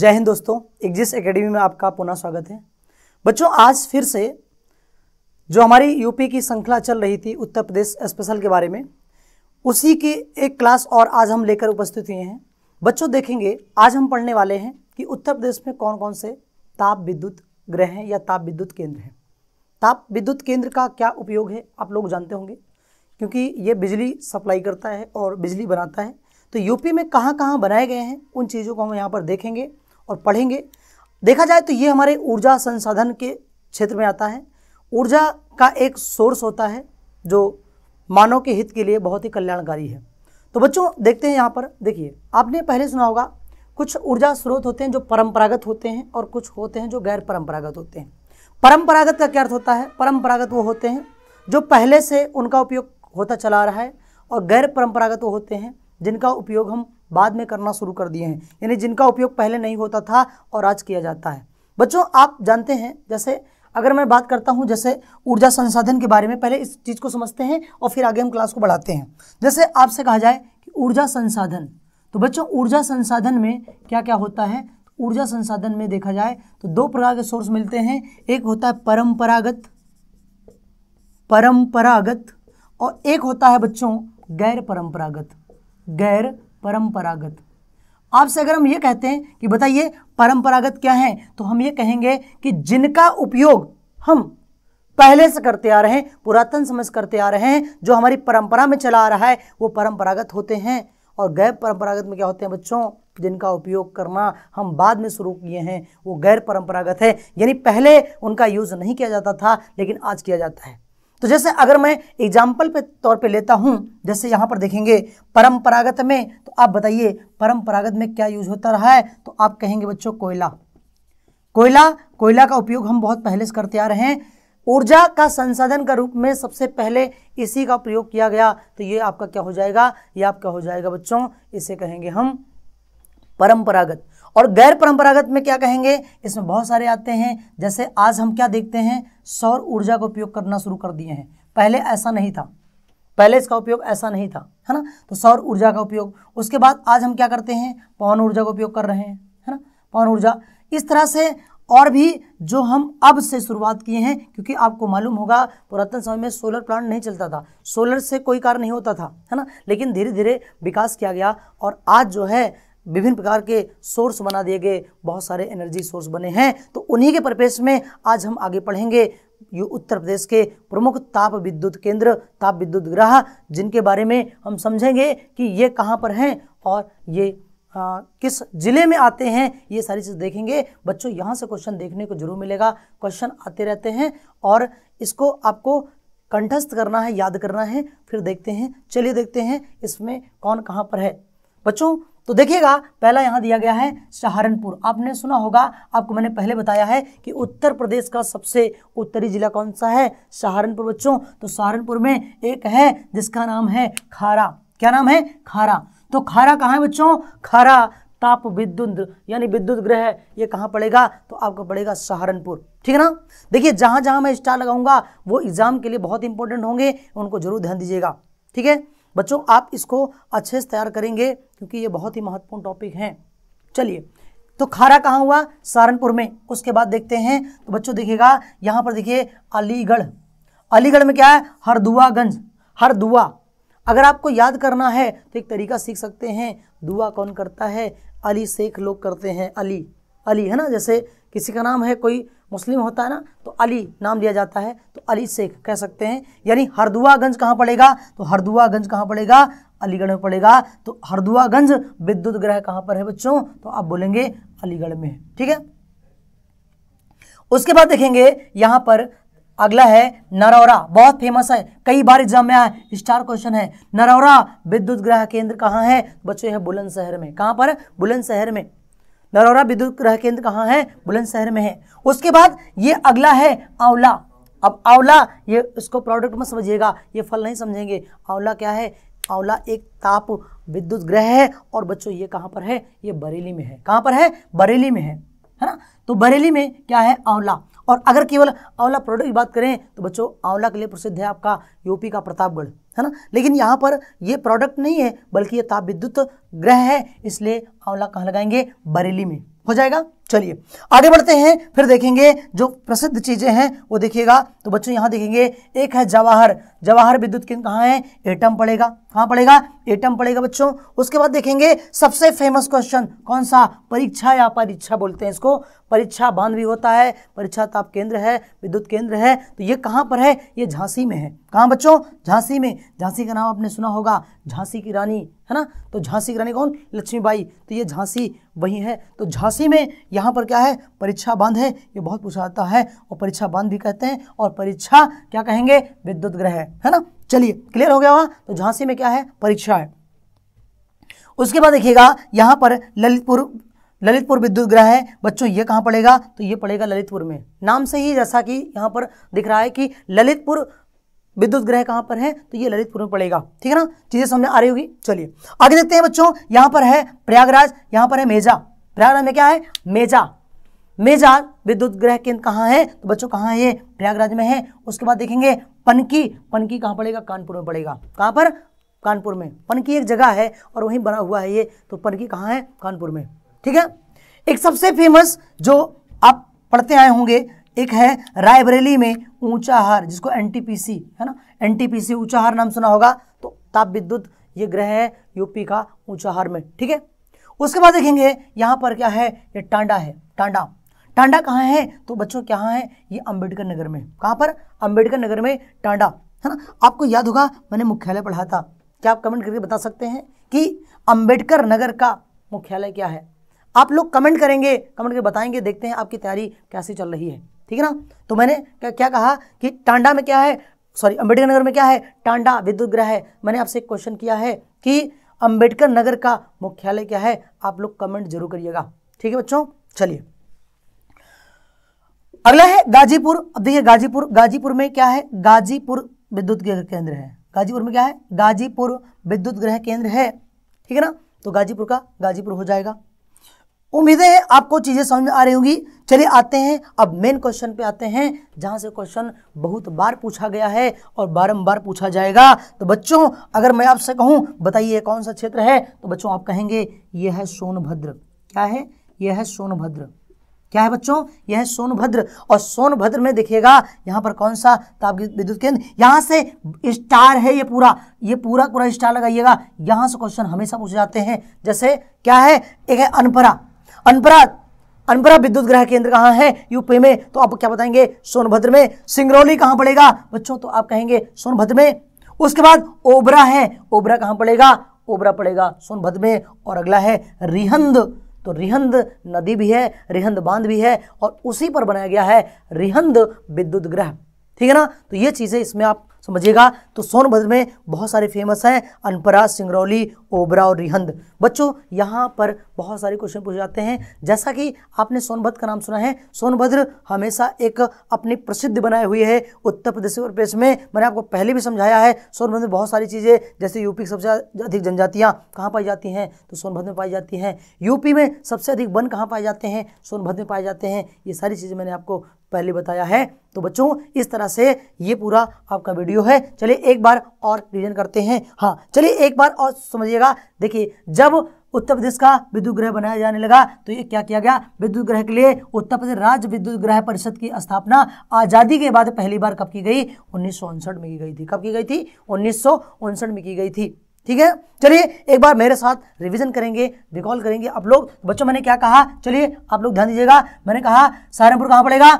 जय हिंद दोस्तों excess academy में आपका पुनः स्वागत है बच्चों आज फिर से जो हमारी यूपी की श्रृंखला चल रही थी उत्तर प्रदेश स्पेशल के बारे में उसी के एक क्लास और आज हम लेकर उपस्थित हुए हैं बच्चों देखेंगे आज हम पढ़ने वाले हैं कि उत्तर प्रदेश में कौन कौन से ताप विद्युत ग्रह हैं या ताप विद्युत केंद्र हैं ताप विद्युत केंद्र का क्या उपयोग है आप लोग जानते होंगे क्योंकि ये बिजली सप्लाई करता है और बिजली बनाता है तो यूपी में कहाँ कहाँ बनाए गए हैं उन चीज़ों को हम यहाँ पर देखेंगे और पढ़ेंगे देखा जाए तो ये हमारे ऊर्जा संसाधन के क्षेत्र में आता है ऊर्जा का एक सोर्स होता है जो मानव के हित के लिए बहुत ही कल्याणकारी है तो बच्चों देखते हैं यहाँ पर देखिए आपने पहले सुना होगा कुछ ऊर्जा स्रोत होते हैं जो परंपरागत होते हैं और कुछ होते हैं जो गैर परंपरागत होते हैं परंपरागत का क्या अर्थ होता है परंपरागत वो होते हैं जो पहले से उनका उपयोग होता चला रहा है और गैर परंपरागत वो होते हैं जिनका उपयोग हम बाद में करना शुरू कर दिए हैं यानी जिनका उपयोग पहले नहीं होता था और आज किया जाता है बच्चों आप जानते हैं जैसे अगर मैं बात करता हूं जैसे ऊर्जा संसाधन के बारे में पहले इस चीज़ को समझते हैं और फिर आगे हम क्लास को बढ़ाते हैं जैसे आपसे कहा जाए कि ऊर्जा संसाधन तो बच्चों ऊर्जा संसाधन में क्या क्या होता है ऊर्जा संसाधन में देखा जाए तो दो प्रकार के सोर्स मिलते हैं एक होता है परंपरागत परंपरागत और एक होता है बच्चों गैर परंपरागत गैर परंपरागत आपसे अगर हम ये कहते हैं कि बताइए परंपरागत क्या है तो हम ये कहेंगे कि जिनका उपयोग हम पहले से करते आ रहे हैं पुरातन समझ करते आ रहे हैं जो हमारी परंपरा में चला आ रहा है वो परंपरागत होते हैं और गैर परंपरागत में क्या होते हैं बच्चों जिनका उपयोग करना हम बाद में शुरू किए हैं वो गैर परंपरागत है यानी पहले उनका यूज़ नहीं किया जाता था लेकिन आज किया जाता है तो जैसे अगर मैं एग्जाम्पल पे तौर पे लेता हूं जैसे यहां पर देखेंगे परंपरागत में तो आप बताइए परंपरागत में क्या यूज होता रहा है तो आप कहेंगे बच्चों कोयला कोयला कोयला का उपयोग हम बहुत पहले से करते आ रहे हैं ऊर्जा का संसाधन का रूप में सबसे पहले इसी का प्रयोग किया गया तो ये आपका क्या हो जाएगा ये आपका हो जाएगा बच्चों इसे कहेंगे हम परंपरागत और गैर परंपरागत में क्या कहेंगे इसमें बहुत सारे आते हैं जैसे आज हम क्या देखते हैं सौर ऊर्जा का उपयोग करना शुरू कर दिए हैं पहले ऐसा नहीं था पहले इसका उपयोग ऐसा नहीं था है ना तो सौर ऊर्जा का उपयोग उसके बाद आज हम क्या करते हैं पवन ऊर्जा का उपयोग कर रहे हैं है ना पवन ऊर्जा इस तरह से और भी जो हम अब से शुरुआत किए हैं क्योंकि आपको मालूम होगा पुरातन समय में सोलर प्लांट नहीं चलता था सोलर से कोई कार्य नहीं होता था है ना लेकिन धीरे धीरे विकास किया गया और आज जो है विभिन्न प्रकार के सोर्स बना दिए गए बहुत सारे एनर्जी सोर्स बने हैं तो उन्हीं के परिपेक्ष में आज हम आगे पढ़ेंगे ये उत्तर प्रदेश के प्रमुख ताप विद्युत केंद्र ताप विद्युत ग्रह जिनके बारे में हम समझेंगे कि ये कहाँ पर हैं और ये आ, किस जिले में आते हैं ये सारी चीज़ देखेंगे बच्चों यहाँ से क्वेश्चन देखने को जरूर मिलेगा क्वेश्चन आते रहते हैं और इसको आपको कंठस्थ करना है याद करना है फिर देखते हैं चलिए देखते हैं इसमें कौन कहाँ पर है बच्चों तो देखिएगा पहला यहाँ दिया गया है सहारनपुर आपने सुना होगा आपको मैंने पहले बताया है कि उत्तर प्रदेश का सबसे उत्तरी जिला कौन सा है सहारनपुर बच्चों तो सहारनपुर में एक है जिसका नाम है खारा क्या नाम है खारा तो खारा कहाँ है बच्चों खारा ताप विद्युत यानी विद्युत ग्रह ये कहाँ पड़ेगा तो आपको पड़ेगा सहारनपुर ठीक है ना देखिए जहां जहां मैं स्टार लगाऊंगा वो एग्जाम के लिए बहुत इंपॉर्टेंट होंगे उनको जरूर ध्यान दीजिएगा ठीक है बच्चों आप इसको अच्छे से तैयार करेंगे क्योंकि ये बहुत ही महत्वपूर्ण टॉपिक है चलिए तो खारा कहाँ हुआ सहारनपुर में उसके बाद देखते हैं तो बच्चों देखिएगा यहाँ पर देखिए अलीगढ़ अलीगढ़ में क्या है हरदुआगंज हरदुआ अगर आपको याद करना है तो एक तरीका सीख सकते हैं दुआ कौन करता है अली शेख लोग करते हैं अली अली है ना जैसे किसी का नाम है कोई मुस्लिम होता है ना तो अली नाम दिया जाता है तो अली शेख कह सकते हैं यानी हरदुआगंज कहाँ पड़ेगा तो हरदुआगंज कहाँ पड़ेगा अलीगढ़ में पड़ेगा तो हरदुआगंज विद्युत ग्रह कहाँ पर है बच्चों तो आप बोलेंगे अलीगढ़ में ठीक है उसके बाद देखेंगे यहाँ पर अगला है नरौरा बहुत फेमस है कई बार एग्जाम में आया स्टार क्वेश्चन है नरौरा विद्युत ग्रह केंद्र कहाँ है तो बच्चों यह बुलंदशहर में कहाँ पर बुलंदशहर में नरौरा विद्युत ग्रह केंद्र कहाँ है बुलंदशहर में है उसके बाद ये अगला है आंवला अब आंवला ये इसको प्रोडक्ट में समझिएगा ये फल नहीं समझेंगे आंवला क्या है आंवला एक ताप विद्युत ग्रह है और बच्चों ये कहाँ पर है ये बरेली में है कहाँ पर है बरेली में है है ना तो बरेली में क्या है आंवला और अगर केवल आंवला प्रोडक्ट की बात करें तो बच्चों आंवला के लिए प्रसिद्ध है आपका यूपी का प्रतापगढ़ है ना लेकिन यहाँ पर ये प्रोडक्ट नहीं है बल्कि ये ताप विद्युत ग्रह है इसलिए आंवला कहाँ लगाएंगे बरेली में हो जाएगा चलिए आगे बढ़ते हैं फिर देखेंगे जो प्रसिद्ध चीज़ें हैं वो देखिएगा तो बच्चों यहां देखेंगे एक है जवाहर जवाहर विद्युत केंद्र कहाँ है एटम पड़ेगा कहाँ पड़ेगा एटम पड़ेगा बच्चों उसके बाद देखेंगे सबसे फेमस क्वेश्चन कौन सा परीक्षा या परीक्षा बोलते हैं इसको परीक्षा बांध भी होता है परीक्षा ताप केंद्र है विद्युत केंद्र है तो ये कहाँ पर है ये झांसी में है कहाँ बच्चों झांसी में झांसी का नाम आपने सुना होगा झांसी की रानी है ना तो झांसी की रानी कौन लक्ष्मीबाई तो ये झांसी वही है तो झांसी में यहाँ पर क्या है परीक्षा बांध है ये बहुत पूछा जाता है और परीक्षा बांध भी कहते हैं और परीक्षा क्या कहेंगे विद्युत ग्रह है, है ना चलिए क्लियर हो गया वहाँ तो झांसी में क्या है परीक्षा है उसके बाद देखिएगा यहाँ पर ललितपुर ललितपुर विद्युत ग्रह है बच्चों ये कहाँ पड़ेगा तो ये पड़ेगा ललितपुर में नाम से ही जैसा कि यहाँ पर दिख रहा है कि ललितपुर विद्युत ग्रह कहां पर है तो ये ललितपुर में पड़ेगा ठीक है ना चीज़ें समझ आ रही होगी चलिए आगे देखते हैं बच्चों यहाँ पर है प्रयागराज यहाँ पर है मेजा प्रयागराज में क्या है मेजा मेजा विद्युत ग्रह केंद्र कहाँ है तो बच्चों कहाँ है ये प्रयागराज में है उसके बाद देखेंगे पनकी पनकी कहां पड़ेगा कानपुर में पड़ेगा कहां पर कानपुर में पनकी एक जगह है और वहीं बना हुआ है ये तो पनकी कहां है कानपुर में ठीक है एक सबसे फेमस जो आप पढ़ते आए होंगे एक है रायबरेली में ऊंचाहार जिसको एनटीपीसी है ना एनटीपीसी ऊंचाहार नाम सुना होगा तो ताप विद्युत ये ग्रह है यूपी का ऊंचाहार में ठीक है उसके बाद देखेंगे यहाँ पर क्या है ये टांडा है टांडा टांडा कहाँ है तो बच्चों क्या है ये अंबेडकर नगर में कहां पर अंबेडकर नगर में टांडा है ना आपको याद होगा मैंने मुख्यालय पढ़ा था क्या आप कमेंट करके बता सकते हैं कि अंबेडकर नगर का मुख्यालय क्या है आप लोग कमेंट करेंगे कमेंट करके बताएंगे देखते हैं आपकी तैयारी कैसी चल रही है ठीक है ना तो मैंने क्या कहा कि टांडा में क्या है सॉरी अम्बेडकर नगर में क्या है टांडा विद्युत ग्रह है मैंने आपसे एक क्वेश्चन किया है कि अंबेडकर नगर का मुख्यालय क्या है आप लोग कमेंट जरूर करिएगा ठीक है बच्चों चलिए अगला है गाजीपुर अब देखिए गाजीपुर गाजीपुर में क्या है गाजीपुर विद्युत ग्रह केंद्र है गाजीपुर में क्या है गाजीपुर विद्युत ग्रह केंद्र है ठीक है ना तो गाजीपुर का गाजीपुर हो जाएगा उम्मीदें हैं आपको चीज़ें समझ में आ रही होंगी चलिए आते हैं अब मेन क्वेश्चन पे आते हैं जहां से क्वेश्चन बहुत बार पूछा गया है और बारंबार पूछा जाएगा तो बच्चों अगर मैं आपसे कहूं बताइए कौन सा क्षेत्र है तो बच्चों आप कहेंगे यह है सोनभद्र क्या है यह है सोनभद्र क्या है बच्चों यह है सोनभद्र और सोनभद्र में देखिएगा यहाँ पर कौन सा ताप विद्युत केंद्र यहाँ से स्टार है ये पूरा ये पूरा पूरा स्टार लगाइएगा यहाँ से क्वेश्चन हमेशा पूछे जाते हैं जैसे क्या है एक है अनपरा अनपरा अनपुरा विद्युत ग्रह केंद्र कहाँ है यूपी में तो आप क्या बताएंगे सोनभद्र में सिंगरौली कहाँ पड़ेगा बच्चों तो आप कहेंगे सोनभद्र में उसके बाद ओबरा है ओबरा कहाँ पड़ेगा ओबरा पड़ेगा सोनभद्र में और अगला है रिहंद तो रिहंद नदी भी है रिहंद बांध भी है और उसी पर बनाया गया है रिहंद विद्युत ग्रह ठीक है ना तो ये चीज़ें इसमें आप समझिएगा तो सोनभद्र में बहुत सारे फेमस हैं अनपरा सिंगरौली ओबरा और रिहंद बच्चों यहाँ पर बहुत सारे क्वेश्चन पूछे जाते हैं जैसा कि आपने सोनभद्र का नाम सुना है सोनभद्र हमेशा एक अपनी प्रसिद्ध बनाए हुए है उत्तर प्रदेश प्रदेश में मैंने आपको पहले भी समझाया है सोनभद्र में बहुत सारी चीज़ें जैसे यूपी की सबसे अधिक जनजातियाँ कहाँ पाई जाती हैं तो सोनभद्र में पाई जाती हैं यूपी में सबसे अधिक वन कहाँ पाए जाते हैं सोनभद्र में पाए जाते हैं ये सारी चीज़ें मैंने आपको पहले बताया है तो बच्चों इस तरह से ये पूरा आपका वीडियो है चलिए एक बार और रिवीजन करते हैं हाँ चलिए एक बार और समझिएगा देखिए जब उत्तर प्रदेश का विद्युत ग्रह बनाया जाने लगा तो ये क्या किया गया विद्युत ग्रह के लिए उत्तर प्रदेश राज्य विद्युत ग्रह परिषद की स्थापना आज़ादी के बाद पहली बार कब की गई उन्नीस में की गई थी कब की गई थी उन्नीस में की गई थी ठीक है चलिए एक बार मेरे साथ रिवीजन करेंगे रिकॉल करेंगे आप लोग बच्चों मैंने क्या कहा चलिए आप लोग ध्यान दीजिएगा मैंने कहा सहारनपुर कहाँ पड़ेगा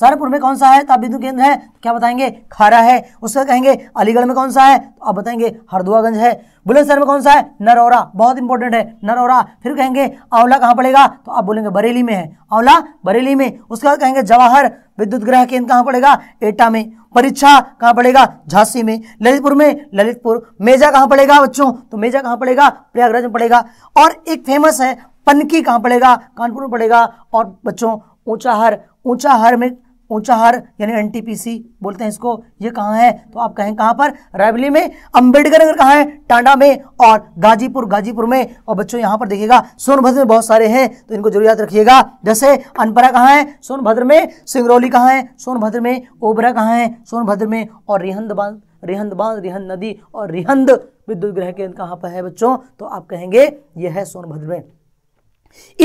सहारनपुर में कौन सा है ताप विद्युत केंद्र है तो क्या बताएंगे खारा है उसका कहेंगे अलीगढ़ में कौन सा है तो आप बताएंगे हरदुआगंज है बुलंदशहर में कौन सा है नरौरा बहुत इंपॉर्टेंट है नरौरा फिर कहेंगे आंवला कहाँ पड़ेगा तो आप बोलेंगे बरेली में है आंवला बरेली में उसके बाद कहेंगे जवाहर विद्युत ग्रह केंद्र कहाँ पड़ेगा एटा में परीक्षा कहाँ पड़ेगा झांसी में ललितपुर में ललितपुर मेजा कहाँ पड़ेगा बच्चों तो मेजा कहाँ पड़ेगा प्रयागराज में पड़ेगा और एक फेमस है पनकी कहाँ पड़ेगा कानपुर में पड़ेगा और बच्चों ऊंचा हर ऊंचा हर में ऊंचा हर यानी एनटीपीसी बोलते हैं इसको ये कहाँ है तो आप कहें कहाँ पर रायबली में अंबेडकर नगर कहाँ है टांडा में और गाजीपुर गाजीपुर में और बच्चों यहाँ पर देखिएगा सोनभद्र में बहुत सारे हैं तो इनको जरूर याद रखिएगा जैसे अनपरा कहाँ है सोनभद्र में सिंगरौली कहाँ है सोनभद्र में ओबरा कहाँ है सोनभद्र में और रिहंद बांध रिहंद बांध रिहंद नदी और रिहंद विद्युत ग्रह केंद्र कहाँ पर है बच्चों तो आप कहेंगे यह है सोनभद्र में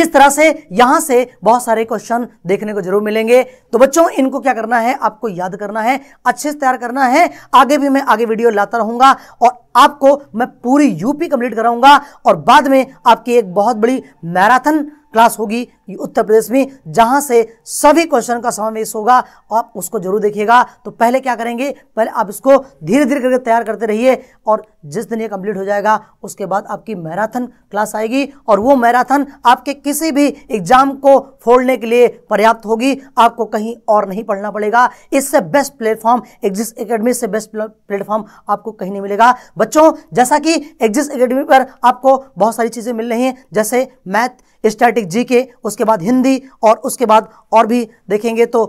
इस तरह से यहां से बहुत सारे क्वेश्चन देखने को जरूर मिलेंगे तो बच्चों इनको क्या करना है आपको याद करना है अच्छे से तैयार करना है आगे भी मैं आगे वीडियो लाता रहूंगा और आपको मैं पूरी यूपी कंप्लीट कराऊंगा और बाद में आपकी एक बहुत बड़ी मैराथन क्लास होगी उत्तर प्रदेश में जहां से सभी क्वेश्चन का समावेश होगा आप उसको जरूर देखिएगा तो पहले क्या करेंगे पहले आप इसको धीरे धीरे करके तैयार करते रहिए और जिस दिन ये कंप्लीट हो जाएगा उसके बाद आपकी मैराथन क्लास आएगी और वो मैराथन आपके किसी भी एग्जाम को फोड़ने के लिए पर्याप्त होगी आपको कहीं और नहीं पढ़ना पड़ेगा इससे बेस्ट प्लेटफॉर्म एग्जिस अकेडमी से बेस्ट प्लेटफॉर्म आपको कहीं नहीं मिलेगा बच्चों जैसा कि एग्जिस अकेडमी पर आपको बहुत सारी चीज़ें मिल रही हैं जैसे मैथ स्टैटिक जी के उस उसके बाद हिंदी और उसके बाद और भी देखेंगे तो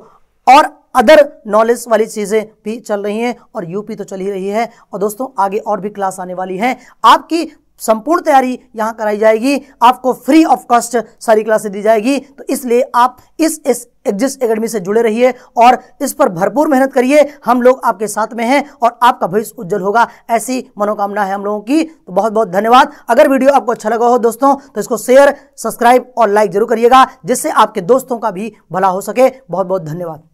और अदर नॉलेज वाली चीज़ें भी चल रही हैं और यूपी तो चल ही रही है और दोस्तों आगे और भी क्लास आने वाली है आपकी संपूर्ण तैयारी यहाँ कराई जाएगी आपको फ्री ऑफ कॉस्ट सारी क्लासेस दी जाएगी तो इसलिए आप इस इस एग्जिस्ट एकेडमी से जुड़े रहिए और इस पर भरपूर मेहनत करिए हम लोग आपके साथ में हैं और आपका भविष्य उज्जवल होगा ऐसी मनोकामना है हम लोगों की तो बहुत बहुत धन्यवाद अगर वीडियो आपको अच्छा लगा हो दोस्तों तो इसको शेयर सब्सक्राइब और लाइक जरूर करिएगा जिससे आपके दोस्तों का भी भला हो सके बहुत बहुत धन्यवाद